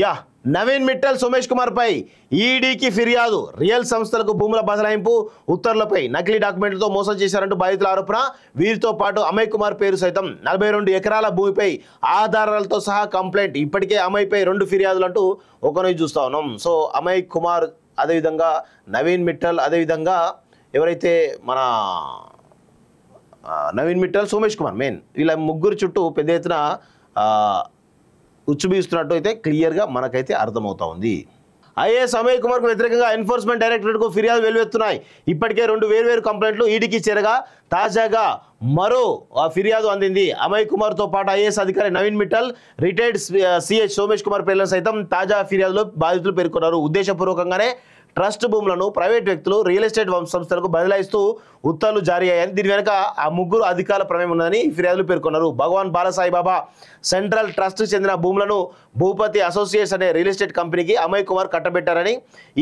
yeah Naveen Mittal Sumesh Kumar పై ఈడీకి ఫిర్యాదు రియల్ సంస్థలకు భూముల బదలాయింపు ఉత్తర్వులపై నకిలీ డాక్యుమెంట్లతో మోసం చేశారంటూ బాధితుల ఆరోపణ వీరితో పాటు అమయ్ కుమార్ పేరు సైతం నలభై ఎకరాల భూమిపై ఆధారాలతో సహా కంప్లైంట్ ఇప్పటికే అమయ్పై రెండు ఫిర్యాదులు అంటూ ఒకరోజు చూస్తా ఉన్నాం సో అమయ్ కుమార్ అదేవిధంగా నవీన్ మిట్టల్ అదేవిధంగా ఎవరైతే మన నవీన్ మిట్టల్ సోమేష్ కుమార్ మెయిన్ వీళ్ళ ముగ్గురు చుట్టూ పెద్ద ఎత్తున ఉచ్చుబీస్తున్నట్టు అయితే క్లియర్గా మనకైతే అర్థమవుతా ఉంది ఐఏఎస్ అమయ్ కుమార్కు వ్యతిరేకంగా ఎన్ఫోర్స్మెంట్ డైరెక్టరేట్కు ఫిర్యాదు వెలువెత్తున్నాయి ఇప్పటికే రెండు వేర్వేరు కంప్లైంట్లు ఈడీకి చేరగా తాజాగా మరో ఫిర్యాదు అందింది అమయ్ కుమార్తో పాటు ఐఏఎస్ అధికారి నవీన్ మిట్టల్ రిటైర్డ్ సిహెచ్ సోమేష్ కుమార్ పేర్లను సైతం తాజా ఫిర్యాదులో బాధితులు పేర్కొన్నారు ఉద్దేశపూర్వకంగానే ట్రస్ట్ భూములను ప్రైవేట్ వ్యక్తులు రియల్ ఎస్టేట్ సంస్థలకు బదలాయిస్తూ ఉత్తర్వులు జారీ అయ్యాయని దీని వెనుక ఆ ముగ్గురు అధికారుల ప్రమేయం ఉందని ఫిర్యాదులు పేర్కొన్నారు భగవాన్ బాలసాయిబాబా సెంట్రల్ ట్రస్ట్ చెందిన భూములను భూపతి అసోసియేట్స్ అనే రియల్ ఎస్టేట్ కంపెనీకి అమయ్ కుమార్ కట్టబెట్టారని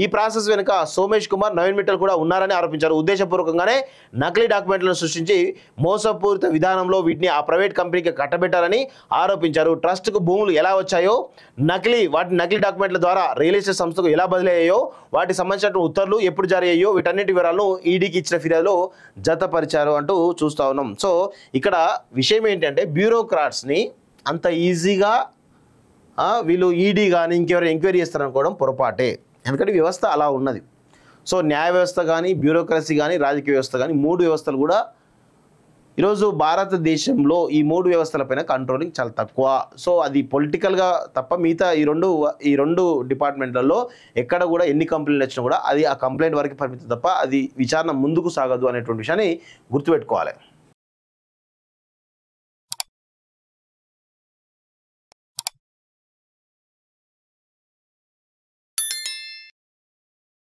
ఈ ప్రాసెస్ వెనుక సోమేష్ కుమార్ నవీన్ మిట్టల్ కూడా ఉన్నారని ఆరోపించారు ఉద్దేశపూర్వకంగానే నకిలీ డాక్యుమెంట్లను సృష్టించి మోసపూరిత విధానంలో వీటిని ఆ ప్రైవేట్ కంపెనీకి కట్టబెట్టారని ఆరోపించారు ట్రస్ట్కు భూములు ఎలా వచ్చాయో నకిలీ వాటి నకిలీ డాక్యుమెంట్ల ద్వారా రియల్ ఎస్టేట్ సంస్థకు ఎలా బదిలీ అయ్యాయో వాటి సంబంధించిన ఉత్తర్వులు ఎప్పుడు జారీ అయ్యో వీటన్నిటి వివరాలను ఈడీకి ఇచ్చిన ఫిర్యాదులో జతపరిచారు అంటూ చూస్తూ ఉన్నాం సో ఇక్కడ విషయం ఏంటంటే బ్యూరోక్రాట్స్ని అంత ఈజీగా వీళ్ళు ఈడీ కానీ ఇంకెవరు ఎంక్వైరీ చేస్తారనుకోవడం పొరపాటే ఎందుకంటే వ్యవస్థ అలా ఉన్నది సో న్యాయ వ్యవస్థ కానీ బ్యూరోక్రసీ కానీ రాజకీయ వ్యవస్థ కానీ మూడు వ్యవస్థలు కూడా ఈరోజు భారతదేశంలో ఈ మూడు వ్యవస్థలపైన కంట్రోలింగ్ చాలా తక్కువ సో అది పొలిటికల్గా తప్ప మిగతా ఈ రెండు ఈ రెండు డిపార్ట్మెంట్లలో ఎక్కడ కూడా ఎన్ని కంప్లైంట్లు వచ్చినా కూడా అది ఆ కంప్లైంట్ వరకు పరిమితం తప్ప అది విచారణ ముందుకు సాగదు అనేటువంటి విషయాన్ని గుర్తుపెట్టుకోవాలి